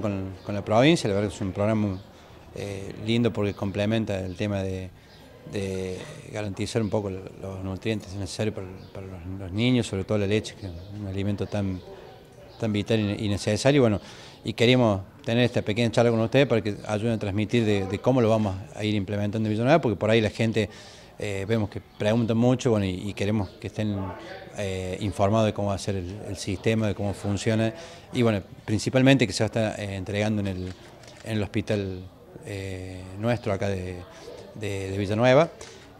Con, la provincia, la verdad que es un programa eh, lindo porque complementa el tema de, garantizar un poco los nutrientes necesarios para, los, niños, sobre todo la leche, que es un alimento tan, tan vital y necesario. Y bueno, y queríamos tener esta pequeña charla con ustedes para que ayuden a transmitir de, cómo lo vamos a ir implementando en Villanueva, porque por ahí la gente eh, vemos que preguntan mucho y, queremos que estén eh, informados de cómo va a ser el, sistema, de cómo funciona y bueno, principalmente que se va a estar eh, entregando en el, hospital nuestro acá de Villanueva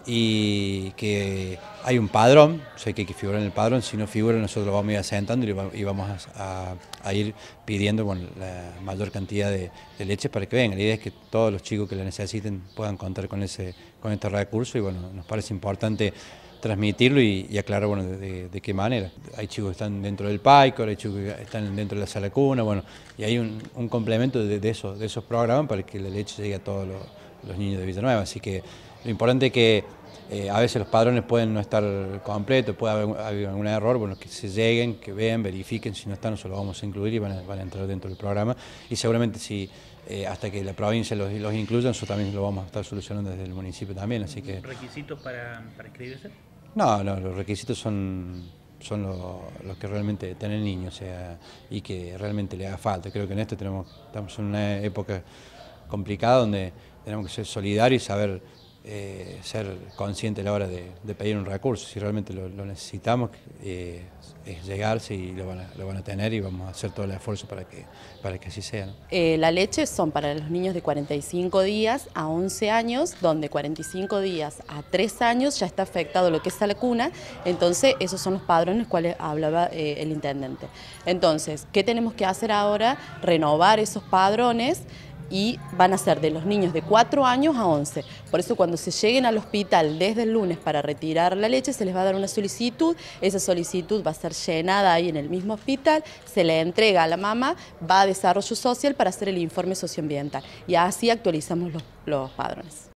y que hay un padrón, o que hay que figurar en el padrón, si no figura nosotros vamos a ir asentando y vamos a, ir pidiendo la mayor cantidad de, leche para que vengan. La idea es que todos los chicos que la necesiten puedan contar con, ese, con este recurso y bueno, nos parece importante transmitirlo y, aclarar bueno, de, qué manera. Hay chicos que están dentro del PICOR, hay chicos que están dentro de la sala cuna, bueno, y hay un, complemento de, esos, de esos programas para que la leche llegue a todos los, niños de Villanueva. Así que lo importante es que eh, a veces los padrones pueden no estar completos, puede haber, algún error, bueno, que se lleguen, que vean, verifiquen, si no están, nosotros los vamos a incluir y van a, entrar dentro del programa. Y seguramente si eh, hasta que la provincia los, incluya, nosotros también lo vamos a estar solucionando desde el municipio también. Así que... ¿Requisitos para, inscribirse? No, los requisitos son los que realmente tienen niños o y que realmente le haga falta. Creo que en esto tenemos, estamos en una época complicada donde tenemos que ser solidarios y saber eh, ser consciente a la hora de, pedir un recurso. Si realmente lo, necesitamos, eh, es llegarse y lo van, a, tener y vamos a hacer todo el esfuerzo para que, para que así sea. Eh, la leche son para los niños de 45 días a 11 años, donde 45 días a 3 años ya está afectado lo que es la cuna, entonces esos son los padrones cuales hablaba el intendente. Entonces, ¿qué tenemos que hacer ahora? Renovar esos padrones y van a ser de los niños de 4 años a 11. Por eso cuando se lleguen al hospital desde el lunes para retirar la leche, se les va a dar una solicitud, esa solicitud va a ser llenada ahí en el mismo hospital, se le entrega a la mamá, va a desarrollo social para hacer el informe socioambiental y así actualizamos los, los padrones.